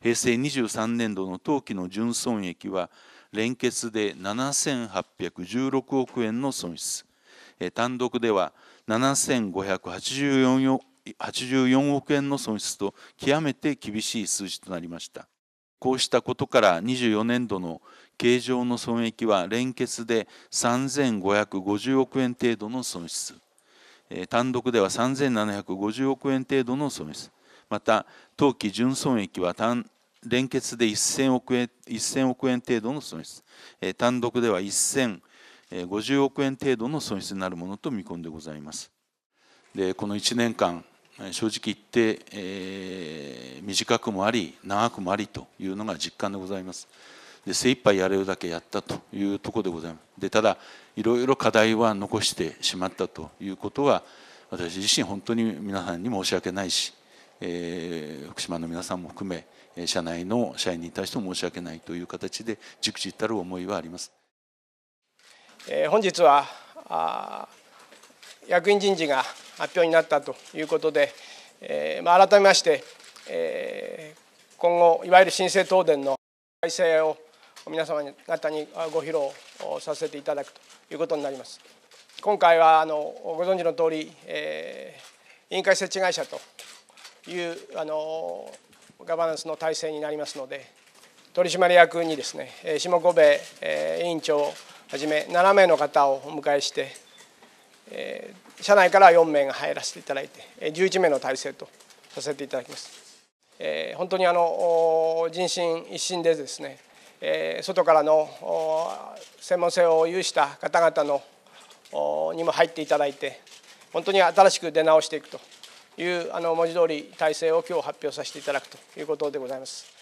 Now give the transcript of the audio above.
平成23年度の当期の純損益は連結で7816億円の損失単独では7584億円の損失と極めて厳しい数字となりましたこうしたことから24年度の経常の損益は連結で3550億円程度の損失単独では3750億円程度の損失また当期純損益は単連結で1000億円 ,1000 億円程度の損失、えー、単独では1050億円程度の損失になるものと見込んでございますでこの1年間正直言って、えー、短くもあり長くもありというのが実感でございますで精一杯やれるだけやったというところでございますでただいろいろ課題は残してしまったということは私自身本当に皆さんに申し訳ないしえー、福島の皆さんも含め社内の社員に対して申し訳ないという形で熟知たる思いはあります。えー、本日はあ役員人事が発表になったということで、えーまあ、改めまして、えー、今後いわゆる新生東電の改正を皆様方にご披露させていただくということになります。今回はあのご存知の通り、えー、委員会設置会社というあのガバナンスの体制になりますので取締役にですね下小部委員長をはじめ7名の方をお迎えして社内から4名が入らせていただいて11名の体制とさせていただきます。本当にあの人心一心でですね外からの専門性を有した方々のにも入っていただいて本当に新しく出直していくというあの文字通り体制を今日発表させていただくということでございます。